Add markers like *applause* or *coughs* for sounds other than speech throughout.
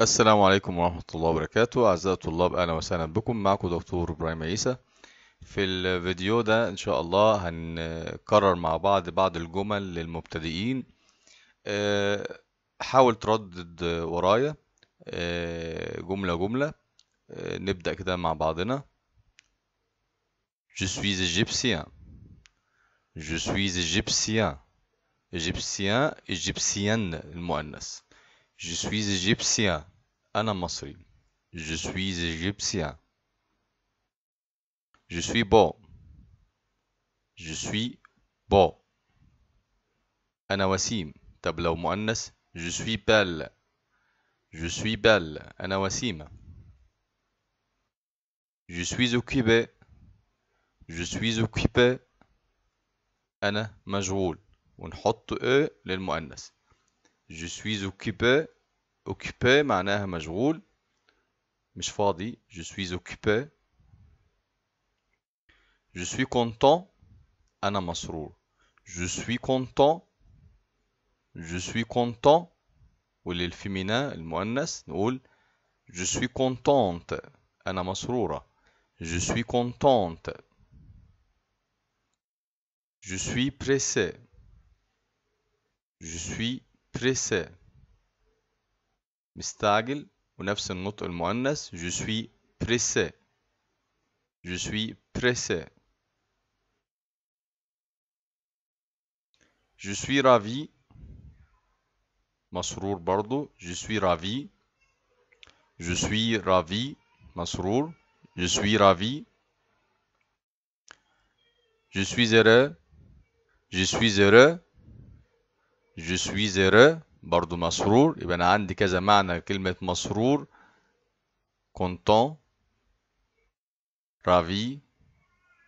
السلام عليكم ورحمة الله وبركاته أعزائي الطلاب أهلا وسهلا بكم معكم دكتور إبراهيم عيسى في الفيديو ده إن شاء الله هنكرر مع بعض بعض الجمل للمبتدئين آه، حاول تردد ورايا آه، جملة جملة آه، نبدأ كده مع بعضنا Je suis égyptien Je suis égyptien égyptien égyptienne المؤنث Je suis égyptien. Je suis égyptien. Je suis beau. Je suis beau. ANA WASSIM Tableau suis je suis belle. Je suis belle. ANA WASSIM Je suis occupé. Je suis occupé. suis On ونحط suis للمؤنث. Je suis occupé. Occupé معناها مشغول. مش فاضي. Je suis occupé. Je suis content. أنا مسرور. Je suis content. Je suis content. وللفيمينا المؤنث نقول Je suis contente. أنا مسرورة. Je suis contente. Je suis pressé. Je suis pressé مستعجل ونفس النطق المؤنث je suis pressé je suis pressé je suis ravi مسرور برضو je suis ravi je suis ravi مسرور je suis ravi je suis heureux je suis heureux Je suis heureux برضو مسرور يبقى أنا عندي كذا معنى كلمة مسرور content ravi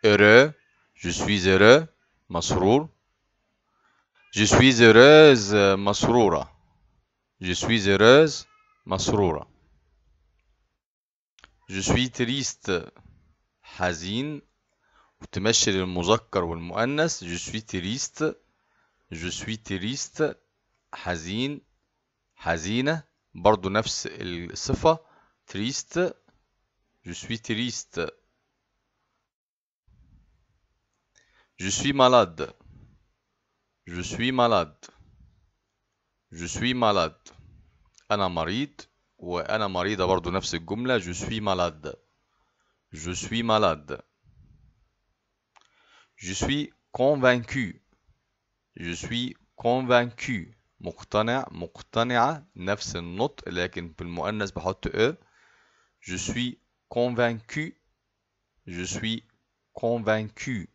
heureux je suis heureux مسرور je suis heureuse مسرورة je suis heureuse مسرورة je suis triste حزين وتمشي للمذكر والمؤنث je suis triste Je suis triste. حزين. حزينة. برضو نفس الصفة. Triste. Je suis triste. Je suis malade. Je suis malade. Je suis malade. أنا مريض وأنا مريضة برضو نفس Je suis malade. Je suis malade. Je suis convaincu. Je suis convaincu مقتنع مقتنعة نفس النطق لكن بالمؤنث بحط e Je suis convaincu Je suis convaincu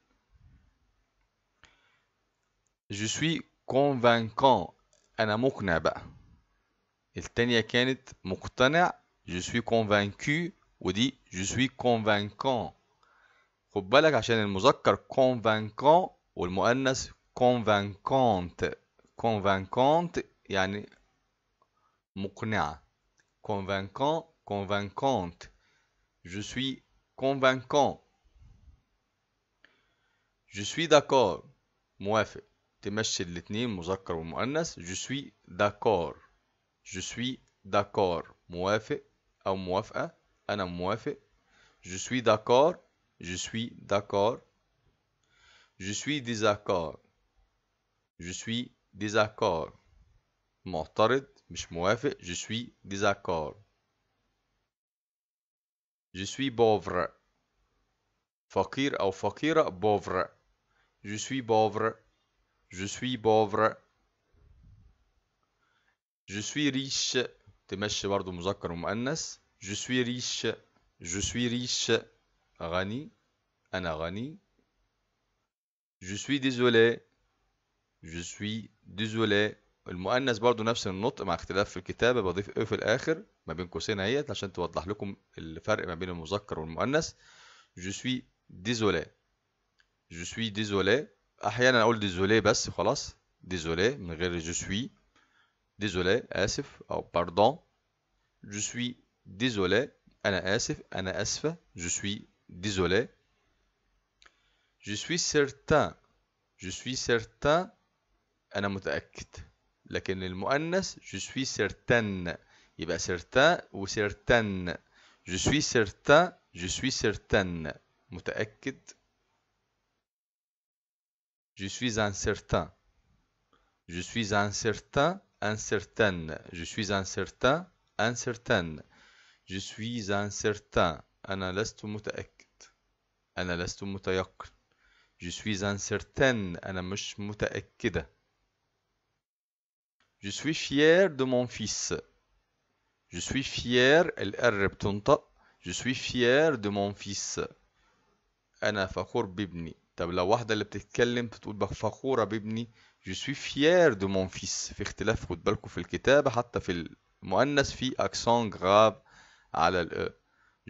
Je suis convaincant أنا مقنع بقى التانية كانت مقتنع Je suis convaincu ودي Je suis convaincant خد بالك عشان المذكر convaincant والمؤنث convaincante convaincante Yani Mukna. convaincant convaincante je suis convaincant je suis d'accord موافق تمشي الاثنين je suis d'accord je suis d'accord موافق او je suis d'accord je suis d'accord je suis désaccord je suis désaccord. معترض Je suis désaccord. Je suis pauvre. Fakir ou fakira pauvre. Je suis pauvre. Je suis pauvre. Je suis riche. bardo برضو مذكر muannas. Je suis riche. Je suis riche. Rani, Ana Je suis désolé. Je suis ديزولي المؤنث برضو نفس النطق مع اختلاف في الكتابة بضيف ايه في الاخر ما بين قوسين اهيت عشان توضح لكم الفرق ما بين المذكر والمؤنث Je suis ديزولي Je suis ديزولي احيانا اقول ديزولي بس خلاص ديزولي من غير je suis. ديزولي اسف او pardon. Je suis ديزولي انا اسف انا اسفة Je suis ديزولي Je suis certain. Je suis certain أنا متأكد لكن المؤنث je suis certain يبقى certain و certain je suis certain je suis certain متأكد je suis incertain je suis incertain incertain je suis incertain incertain je suis incertain أنا لست متأكد أنا لست متيقن je suis incertain أنا مش متأكدة Je suis fier de mon fils. Je suis fier. Je suis fier de mon fils. أنا فخور بابني. طب لو واحدة اللي بتتكلم بتقول فخورة بابني. Je suis fier de mon fils. في اختلاف خد بالكم في الكتابة حتى في المؤنث في accent grave على ال e.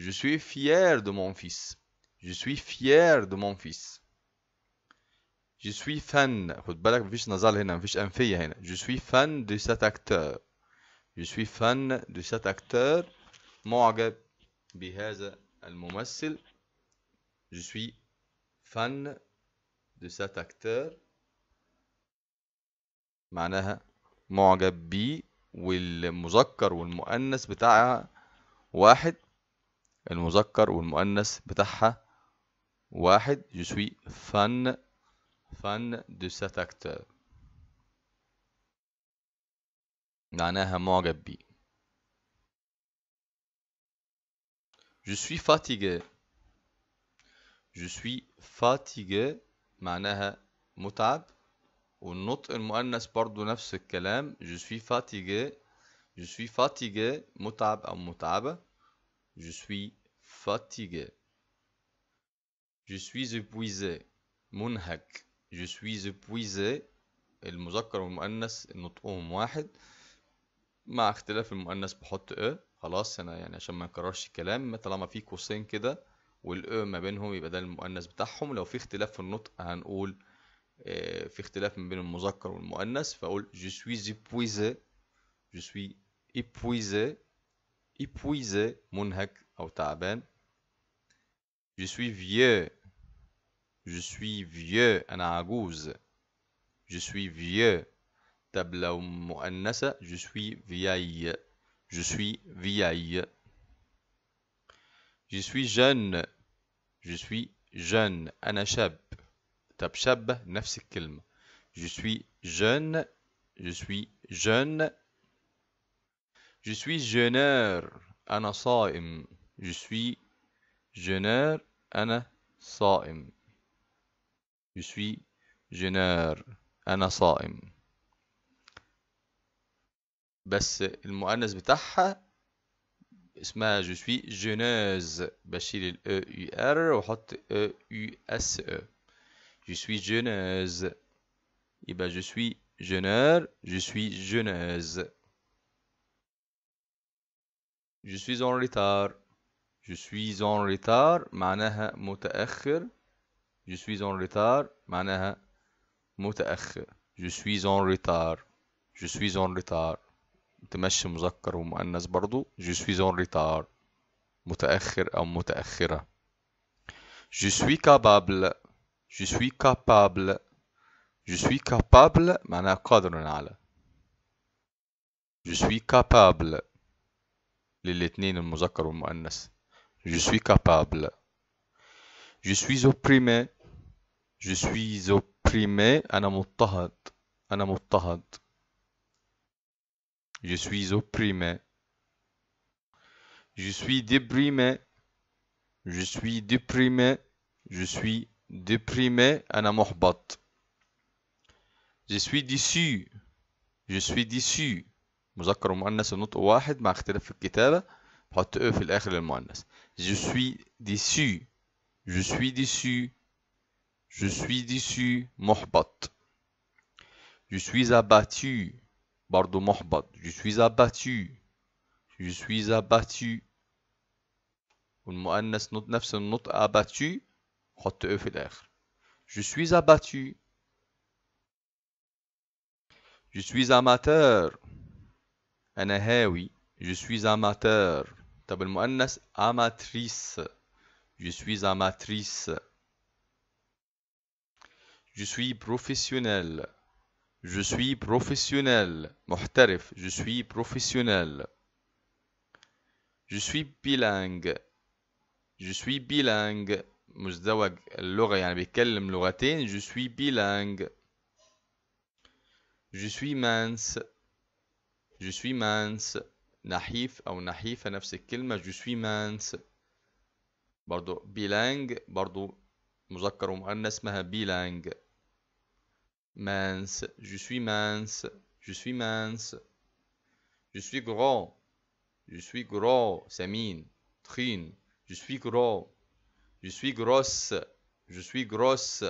Je suis fier de mon fils. Je suis fier de mon fils. جو سوي فان خد بالك مفيش نزال هنا مفيش انفيه هنا جو سوي فان دو سات اكتور جو سوي فان دو سات اكتور معجب بهذا الممثل جو سوي فان دو سات اكتور معناها معجب بي والمذكر والمؤنث بتاعها واحد المذكر والمؤنث بتاعها واحد جو سوي فان fan de cet acteur معناها معجب بيه Je suis fatigué Je suis fatigué معناها متعب والنطق المؤنث برضو نفس الكلام Je suis fatigué Je suis fatigué متعب أو متعبة Je suis fatigué Je suis épuisé منهك Je suis épuisé المذكر والمؤنث نطقهم واحد مع اختلاف المؤنث بحط أ خلاص أنا يعني عشان ما نكررش الكلام طالما في قوسين كده والأ ما بينهم يبقى ده المؤنث بتاعهم لو في اختلاف في النطق هنقول آه، في اختلاف ما بين المذكر والمؤنث فأقول je suis épuisé je suis épuisé épuisé منهك أو تعبان je suis vieux Je suis vieux ana عجوز Je suis vieux Tabla mu'annasa, Je suis vieille Je suis vieille Je suis jeune Je suis jeune أنا شاب Tab شابة نفس Je suis jeune Je suis jeune Je suis jeuneur ana saim. Je suis jeuneur ana saim. Je suis جنار أنا صائم بس المؤنث بتاعها اسمها جو سوي جونوز بشيل ال او يو ار واحط او يو اس او جو سوي جونوز يبقى جو سوي جونار جو سوي جونوز جو سوي en ريتار جو سوي en ريتار معناها متأخر Je suis en retard. معناها متأخر. Je suis en retard. Je suis en retard. تمشي مذكر ومؤنث برضو. Je suis en retard. متأخر أو متأخرة. Je suis capable. Je suis capable. Je suis capable معناها قادر على. Je suis capable. للاثنين المذكر والمؤنث. Je suis capable. Je suis opprimé. Je suis opprimé. Ana muttahad. أنا Je suis opprimé. Je suis déprimé. Je suis déprimé. Je suis déprimé. Ana محبط. Je suis déçu. Je suis déçu. مذكر ومؤنث النطق واحد مع اختلاف في الكتابة. بحط في الآخر للمؤنث. Je suis déçu. Je suis déçu. Je suis déçu, mohbatt. Je suis abattu, Bardo mohbatt. Je suis abattu. Je suis abattu. والمؤنث نط نفس النطق abattu e abattu, je suis abattu je suis amateur هاوي je suis amateur طب المؤنث amatrice je suis amatrice je suis professionnel. Je suis professionnel. محترف. Je suis professionnel. Je suis bilingue. Je suis bilingue. مزدوج اللغة يعني بيتكلم لغتين. Je suis bilingue. Je suis mince. Je suis mince. نحيف أو نحيفة نفس الكلمة. Je suis mince. برضو bilingue برضو مذكر ومؤنث اسمها bilingue. Mince, je suis mince, je suis mince. Je suis gros, je suis gros, Samine, Trine, je suis gros. Je suis grosse, je suis grosse.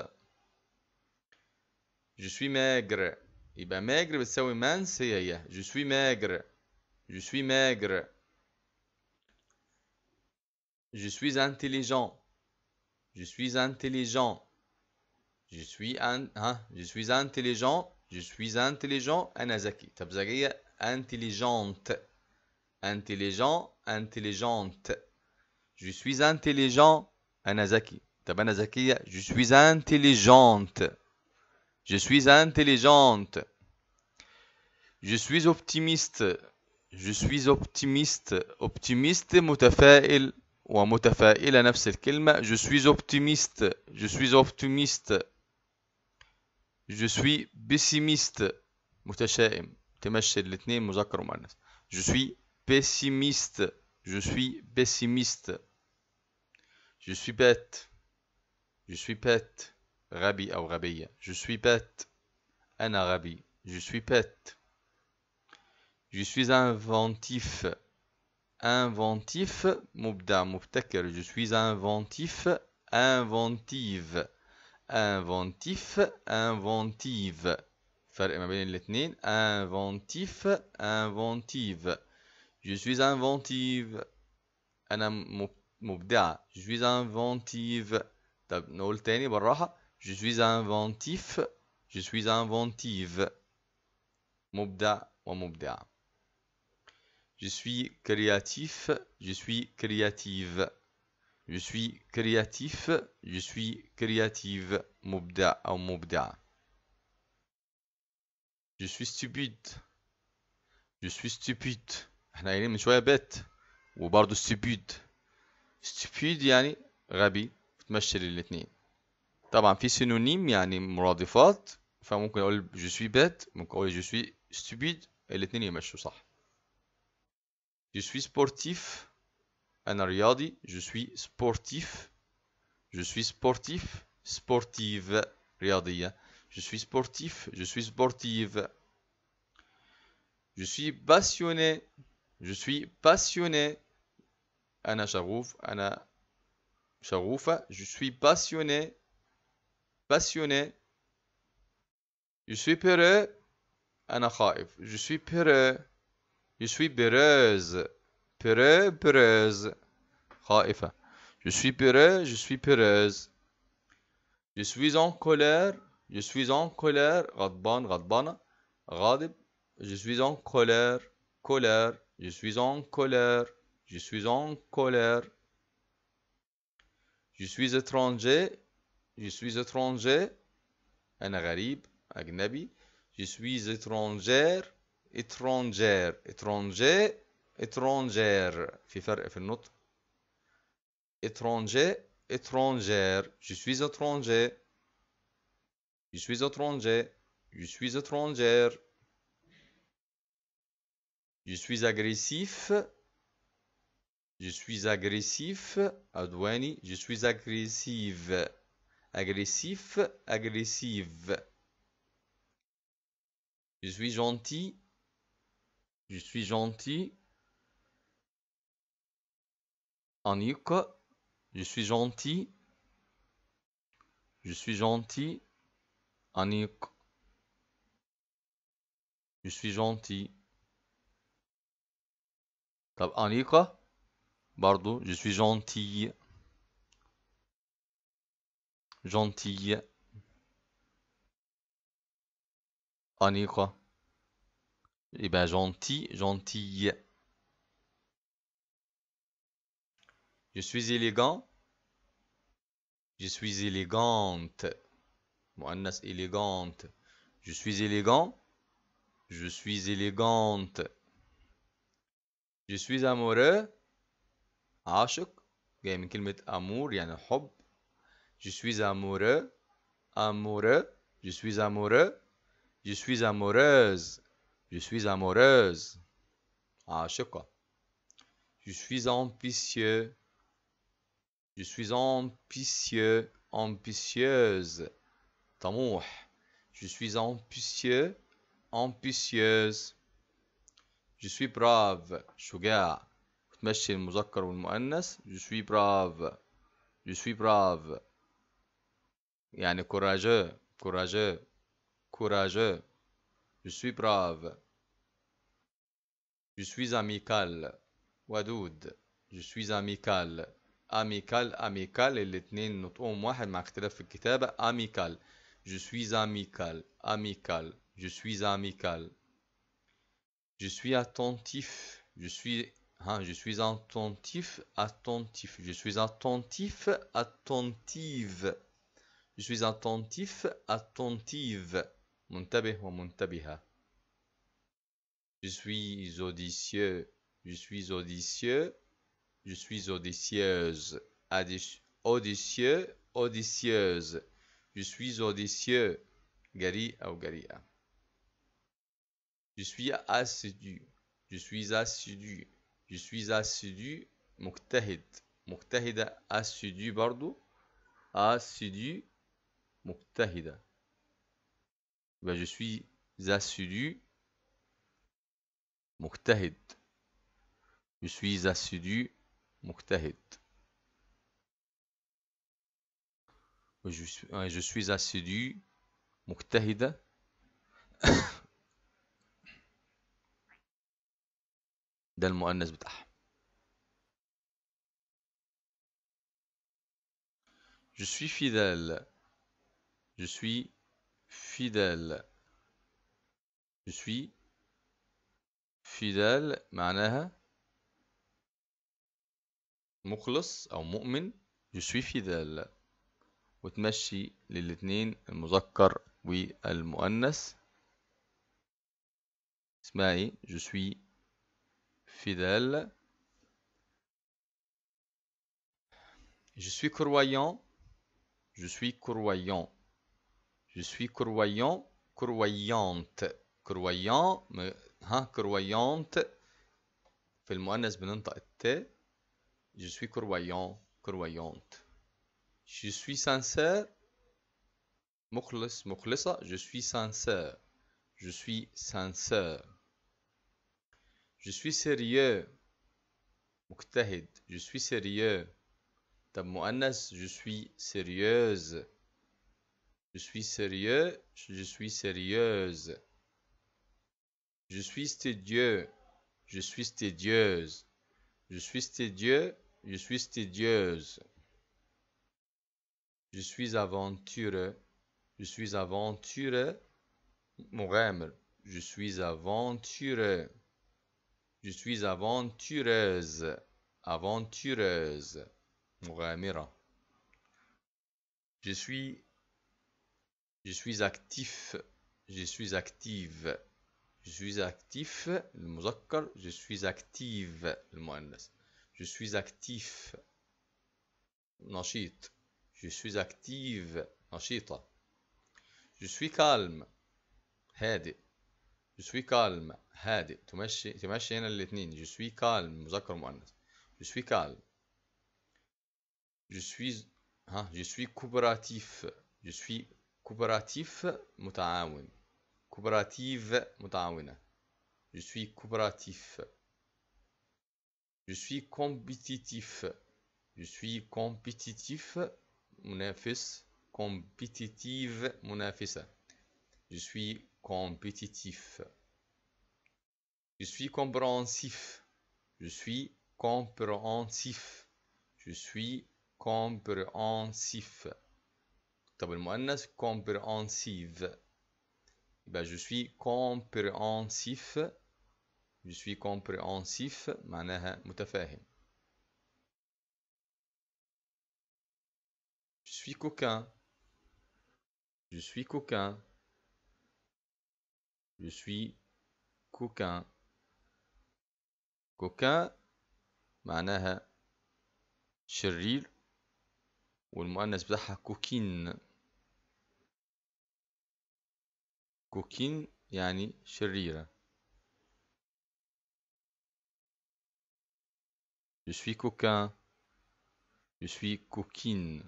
Je suis maigre. Et ben maigre, بتساوي mince Je suis maigre. Je suis maigre. Je suis intelligent. Je suis intelligent. Je suis un, hein, je suis intelligent. Je suis intelligent. Anazaki. intelligente. Intelligent, intelligente. Je suis intelligent. Anazaki. Tabanazaki. Je suis intelligente. Je suis intelligente. Je suis optimiste. Je suis optimiste. Optimiste, متفائل. ومتفائلة نفس الكلمة je suis optimiste je suis optimiste je suis pessimiste. متشائم تمشي الاثنين مذكر Je suis pessimiste. Je suis pessimiste. Je suis bête. Je suis bête. غبي او غبية. Je suis bête. un غبي. Je suis bête. Je suis inventif. Inventif. مبدع مبتكر. Je suis inventif. Inventive inventif inventive فرق ما بين الاثنين inventif inventive je suis inventive je suis inventive طب je suis inventif je suis inventive مبدع je suis créatif je suis créative je suis créatif. Je suis créative. Mubda ou Je suis stupide. Je suis stupide. احنا قايلين من شويه suis وبرضه stupid. stupid يعني غبي بتمشي الاثنين طبعا في سينونيم يعني مرادفات فممكن اقول جو سوي بيت ممكن اقول الاثنين يمشوا صح Je suis sportif. Anna رياضي je suis sportif je suis sportif sportive رياضية je suis sportif je suis sportive je suis passionné je suis passionné Anna شغوف Anna شغوفة je suis passionné passionné je suis peureux أنا خائف je suis père, je suis peureuse peureux, peureuse. Je suis peureux, je suis peureuse. Je suis en colère, je suis en colère. Radban, radbana. Radib. Je suis en colère, colère. Je suis en colère, je suis en colère. Je suis étranger, je suis étranger. أنا gharib, je suis étrangère étrangère étranger étrangère في فرق في étranger étrangère je suis étranger je suis étranger je suis étrangère je suis agressif je suis agressif adwani je suis agressive agressif agressive je suis gentil je suis gentil en je suis gentil. Je suis gentil. En Je suis gentil. En Anika pardon, je suis gentil. Gentil. Anika. Et Eh ben gentil, gentil. Je suis élégant. Je suis élégante. élégante. Je suis élégant. Je suis élégante. Je suis amoureux. Ashok. game Kilmet amour يعني حب. Je suis amoureux. Amoureux. Je suis amoureux. Je suis amoureuse. Je suis amoureuse. quoi. Je suis ambitieux. Je suis ambitieux, ambitieuse. Tamouh. Je suis ambitieux, ambitieuse. Je suis brave. sugar تمشي المذكر Je suis brave. Je suis brave. يعني courageux, courageux, courageux. Je suis brave. Je suis amical. Wadoud. Je suis amical amical amical الاثنين نطقهم واحد مع اختلاف في amical je suis amical amical je suis amical je suis attentif je suis hein, je suis attentif attentif je suis attentif attentive je suis attentif attentive je suis audicieux je suis audicieux je suis audacieuse. Audacieux, audacieuse. Je suis audacieux. Gari ou garia. Je suis assidu. Je suis assidu. Je suis assidu. Muktahid. Muktahida assidu, bardo. Assidu. Muktahida. Ben, je suis assidu. Muktahid. Je suis assidu. مجتهد je suis assidu مجتهدة ده المؤنث بتاعها Je suis fidèle. Je suis fidèle. Je suis fidèle معناها مخلص أو مؤمن في دال وتمشي للاتنين المذكر والمؤنث اسمها ايه جو سوي فيدال Je suis croyant. Je suis croyant. Je suis croyant. Croyante. Croyant. ها croyante. في المؤنث بننطق التاء Je suis croyant, croyante. Je suis sincère. مخلص, Je suis sincère. Je suis sincère. Je suis sérieux. Muktahid. Je suis sérieux. suis je suis sérieuse. Je suis sérieux. Je suis sérieuse. Je suis studieux. Je suis studieuse. Je suis studieux. Je suis studieuse. Je suis aventureux. Je suis aventureux. Mouremre. Je suis aventureux. Je suis aventureuse. Aventureuse. Je suis. Je suis actif. Je suis active. Je suis actif. Le je suis active. Je suis actif. نشيط. Je suis active. Je suis calme. هادئ. Je suis calme. هادئ. تمشي تمشي هنا الاثنين. Je suis calme. مذكر Je suis calme. Je suis ها hein, je suis coopératif. Je suis coopératif متعاون. coopérative متعاونة. Je suis coopératif. Je suis compétitif. Je suis compétitif. Mon fils compétitive fils. Je suis compétitif. Je suis compréhensif. Je suis compréhensif. Je suis compréhensif. طب je compréhensive. Ben, je suis compréhensif. Je suis compréhensif معناها متفاهم. Je suis coquin. Je suis coquin. Je suis coquin. coquin معناها شرير والمؤنث بتاعها كوكين كوكين يعني شريرة Je suis coquin. Je suis coquine.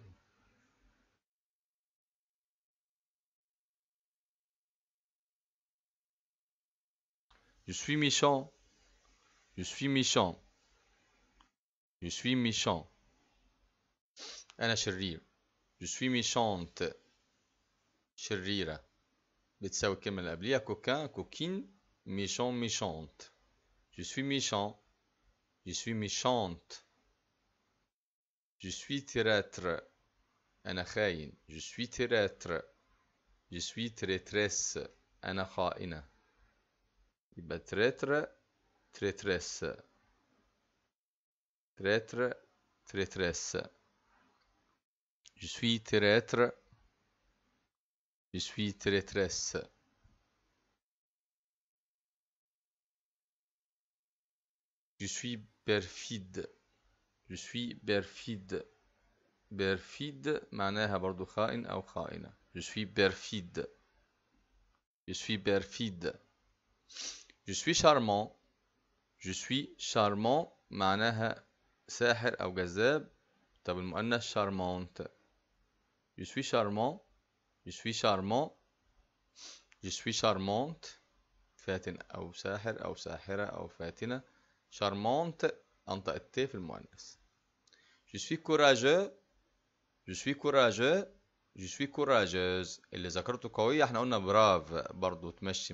Je suis méchant. Je suis méchant. Je suis méchant. أنا شرير. Je suis méchante. Je بتساوي الكلمة اللي suis coquin, coquine, méchant, méchante. Je suis méchant. Je suis méchante. Je suis traître. un Je suis traître. Je suis traîtresse. أنا Il bat traître, traîtresse. Traître, traîtresse. Je suis traître. Je suis traîtresse. Je suis perfide Je suis perfide perfide معناها برضو خائن أو خائنة Je suis perfide Je suis perfide Je suis charmant Je suis charmant معناها ساحر أو جذاب طب المؤنث charmante Je suis charmant Je suis charmant Je suis charmante فاتن أو ساحر أو ساحرة أو فاتنة charmante en الت في Je suis courageux Je suis courageux Je suis courageuse اللي ذكرته on احنا قلنا براف برضو تمشي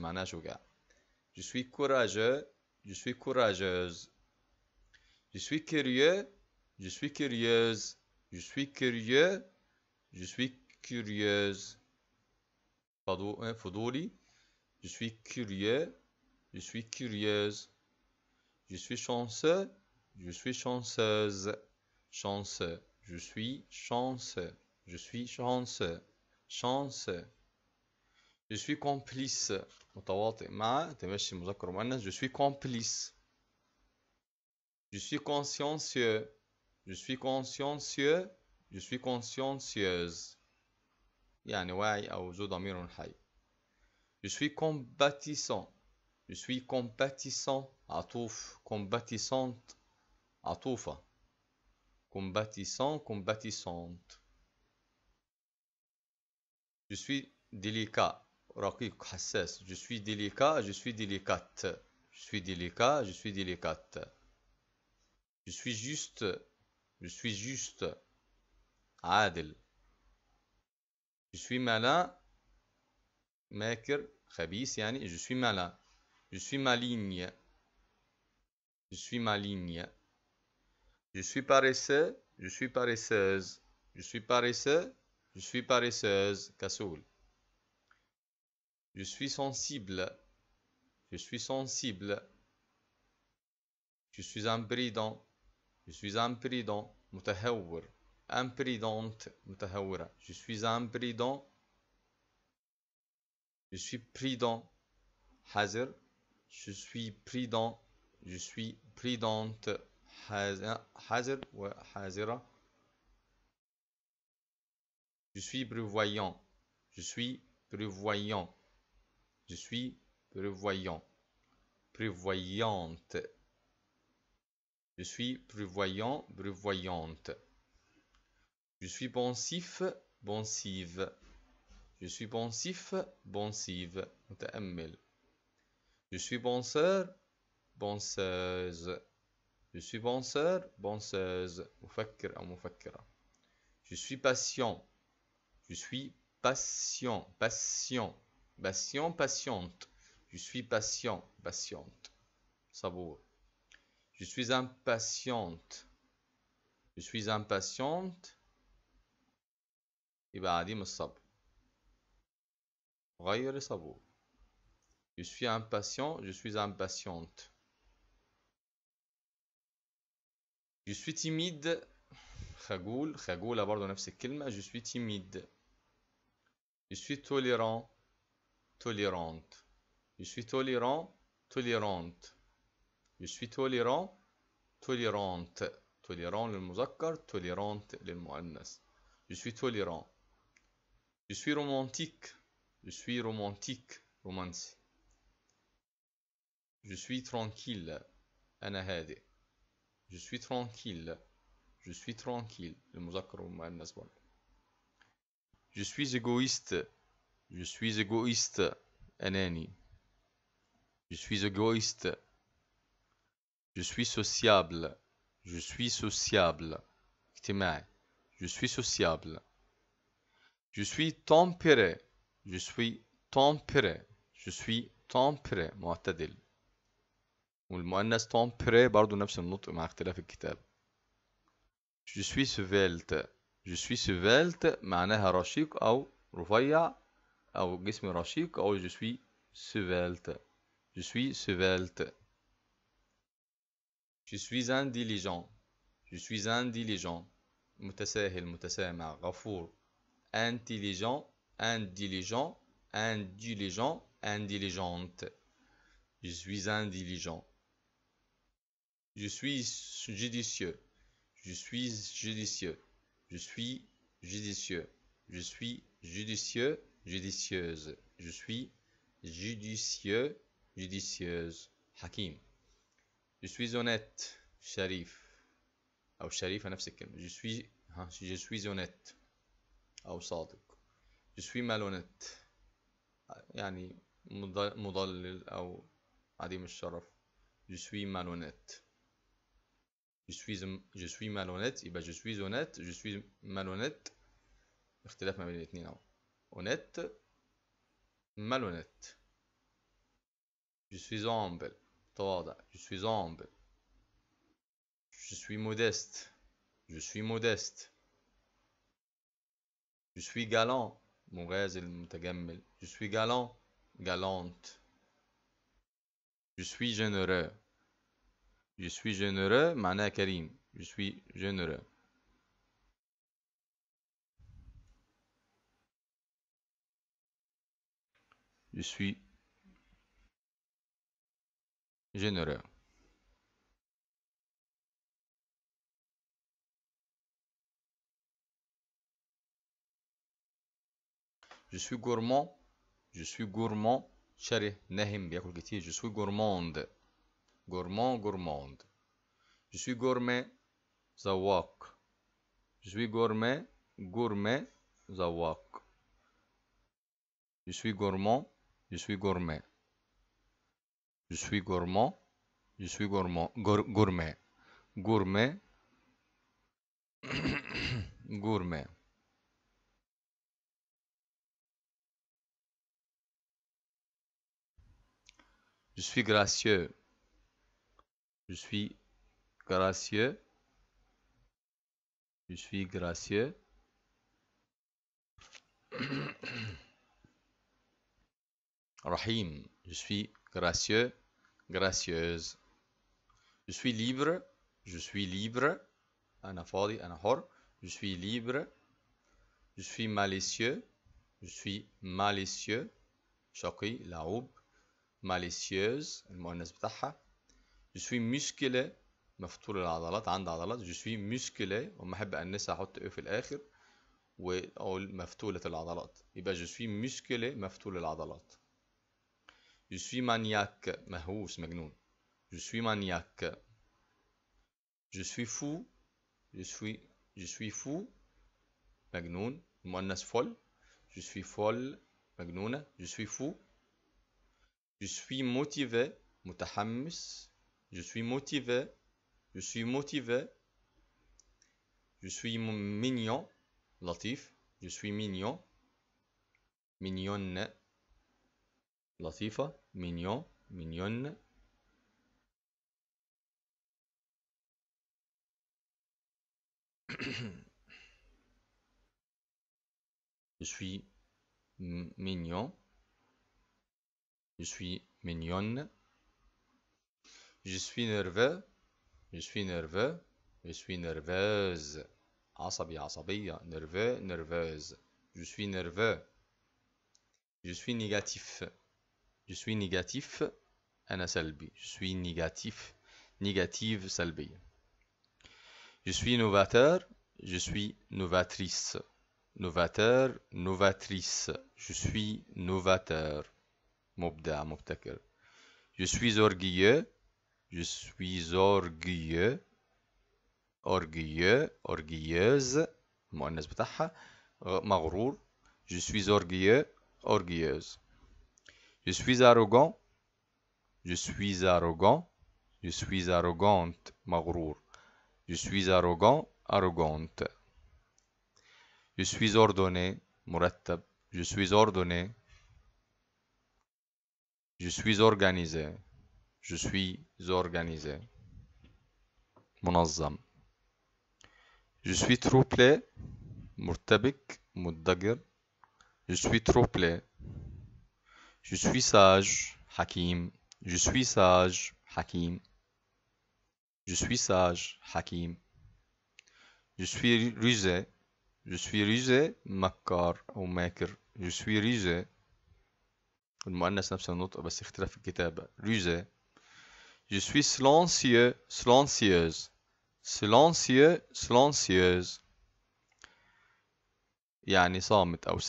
Je suis courageux Je suis courageuse Je suis curieux Je suis curieuse Je suis curieux Je suis curieuse hein, Je suis curieux Je suis curieuse je suis chanceux. Je suis chanceuse. Chanceux. Je suis chanceux. Je suis chanceux. chanceux. Je suis complice. Je suis complice. Je suis consciencieux. Je suis consciencieux. Je suis consciencieuse. يعني واعي Je suis combattissant. Je suis compatissant, Atouf, combattissante, Atoufa. Combattissant, combattissante. Je suis délicat, Je suis délicat, je suis délicate. Je suis délicat, je suis délicate. Je suis juste, je suis juste, Adel. Je suis malin, Maker, Khabis, yani, je suis malin. Je suis maligne. Je suis maligne. Je suis paresseux. Je suis paresseuse. Je suis paresseux. Je suis paresseuse. Cassoul. Je suis sensible. Je suis sensible. Je suis un imprudent. Je suis imprudent. Mutahawr. Imprudente. Je suis un imprudent. Je suis prudent. Hazir. Je suis prudent Je suis prudente Hazir Je suis prévoyant. Je suis prévoyant. Je suis prévoyant. Prévoyante. Je suis prévoyant, prévoyante. Je suis pensif, pensive. Je suis pensif, pensive. Je suis bonseur. bonseuse. Je suis bonseur. bonseuse. Je suis patient. Je suis patient, patient, patient, patiente. Je suis patient, patiente. Sabour. Je suis impatiente. Je suis impatiente. Et va الصبر ça sabour. Je suis impatient. Je suis impatiente. Je suis timide. je suis timide je suis tolérant tolérante je suis tolérant tolérante je suis tolérant tolérante tolérant للمذكر tolérante للمؤنث je suis tolérant je suis romantique je suis romantique romantique je suis tranquille. Je suis tranquille. Je suis tranquille. le Je suis égoïste. Je suis égoïste. Je suis égoïste. Je suis sociable. Je suis sociable. Je suis sociable. Je suis tempéré. Je suis tempéré. Je suis tempéré. معتدل je suis svelte Je suis svelte suis Je suis Je suis je suis svelte Je suis svelte Je suis intelligent Je suis intelligent Je suis intelligent intelligent intelligent intelligente Je suis intelligent je suis judicieux. Je suis judicieux. Je suis judicieux. Je suis judicieux, judicieuse. Je suis judicieux, judicieuse. Hakim. Je suis honnête, Sharif. Ou Sharif, je suis, hein, je suis honnête. Ou صادق. Je suis malhonnête. يعني مضلل أو عديم الشرف. Je suis malhonnête je suis, euh, je suis malhonnête, eh ben je suis honnête, je suis malhonnête. Honnête, malhonnête. Je suis humble. تواضع. Je suis humble. Je suis modeste. Je suis modeste. Je suis galant. مغازل Je suis galant. Galante. Je suis généreux. Je suis généreux, Mana Karim. Je suis généreux. Je suis généreux. Je suis gourmand. Je suis gourmand. Je suis gourmande gourmand, gourmande. Je suis gourmet, zawak. Je suis gourmet, gourmet, zawak. Je suis gourmand, je suis gourmet. Je suis gourmand, je suis gourmand, gour, gourmet. Gourmet, *coughs* gourmet. Je suis gracieux. Je suis gracieux. Je suis gracieux. *coughs* Rahim, je suis gracieux, gracieuse. Je suis libre, je suis libre. Je suis libre. Je suis malicieux. Je suis malicieux. la hoube. malicieuse جو سوي مشكله مفتول العضلات عند عضلات جو سوي مشكله وما احب انسها احط ايه في الاخر واقول مفتوله العضلات يبقى جو سوي مشكله مفتول العضلات جو سوي مانياك مهووس مجنون جو سوي مانياك جو سوي فو جو سوي جو سوي فو مجنون المؤنث فول جو سوي فول مجنونة جو سوي فو جو سوي موتيفي متحمس Je suis motivé. Je suis motivé. Je suis mignon. Latif. Je suis mignon. Mignonne. Latifa. Mignon. Mignonne. *coughs* Je suis mignon. Je suis mignonne. Je suis nerveux. Je suis nerveux. Je suis nerveuse. عصبي asabi, Nerveux, nerveuse. Je suis nerveux. Je suis négatif. Je suis négatif. Je suis négatif. Négative, salbi. Je suis novateur. Je suis novatrice. Novateur, novatrice. Je suis novateur. mobda, mobtaker. Je suis orgueilleux. Je suis orgueilleux. Orgueilleux, orgueilleuse. Euh, je suis orgueilleux, orgueilleuse. Je suis arrogant. Je suis arrogant. Je suis arrogante, مغرور. Je suis arrogant, arrogante. Je suis ordonné, مرتب. Je suis ordonné. Je suis organisé. Je suis organisé. monazam. Je suis trop troublé. Murtabik. Muddagir. Je suis trop troublé. Je suis sage. Hakim. Je suis sage. Hakim. Je suis sage. Hakim. Je suis rusé. Je suis rusé. makkar Ou ماكر. Je suis rusé. نفس rusé. Je suis silencieux, silencieuse. Silencieux, silencieuse. يعني صامت أو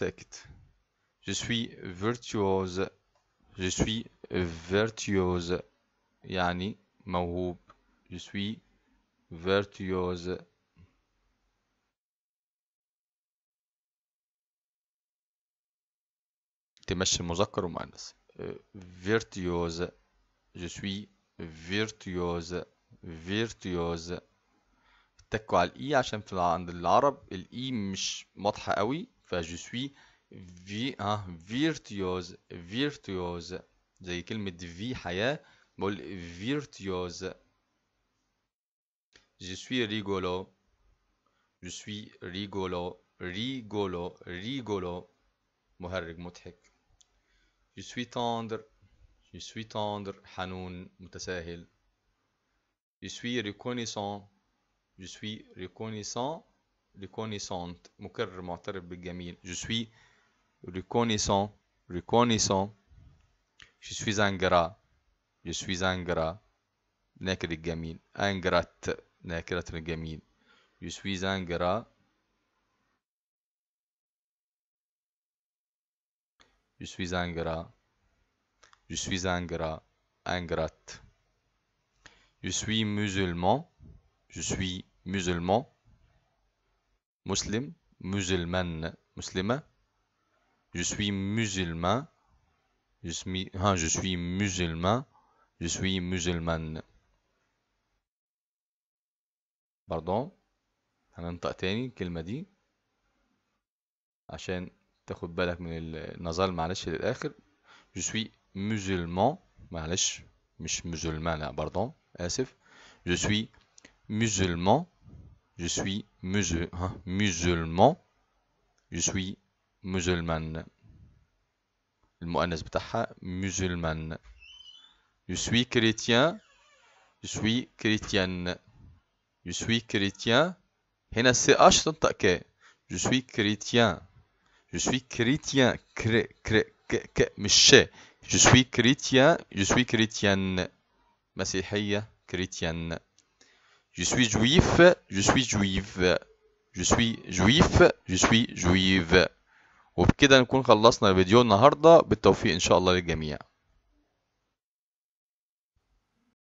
Je suis virtuose. Je suis virtuose. يعني موهوب. Je suis virtuose. تمشي المذكر euh, Virtuose. Je suis فيرتيوز فيرتيوز اتكوا على الاي عشان في عند العرب الاي مش واضحه قوي فجو سوي في اه فيرتيوز فيرتيوز زي كلمه في حياه بقول فيرتيوز جو سوي ريغولو جو سوي ريغولو ريغولو ريغولو مهرج مضحك. جو سوي تندر Je suis tendre, Hanoun, Mutasahil. Je suis reconnaissant. Je suis reconnaissant, reconnaissante. Je suis reconnaissant, reconnaissant. Je suis ingrat. Je suis ingrat. نكر الجميل. Ingrate. Je suis ingrat. Je suis ingrat. Je suis ingrat, ingrate. Je suis musulman. Je suis musulman. Muslim, musulman, musulman. Je suis musulman. Je suis, hein, je suis musulman. Je suis musulmane. Pardon. هننطق تاني الكلمة دي عشان تاخد بالك من النظال معلش للآخر Je suis musulman, ah, pardon, je suis musulman, je suis je hein, musulman, je suis musulmane. musulmane. Je suis chrétien, je suis chrétienne. Je suis chrétien. Je suis chrétien. Je suis chrétien. Je suis chrétien, je suis chrétienne. مسيحية, chrétienne. Je suis juif, je suis juive. Je suis juif, je suis juive. وبكده نكون خلصنا فيديو النهارده بالتوفيق ان شاء الله للجميع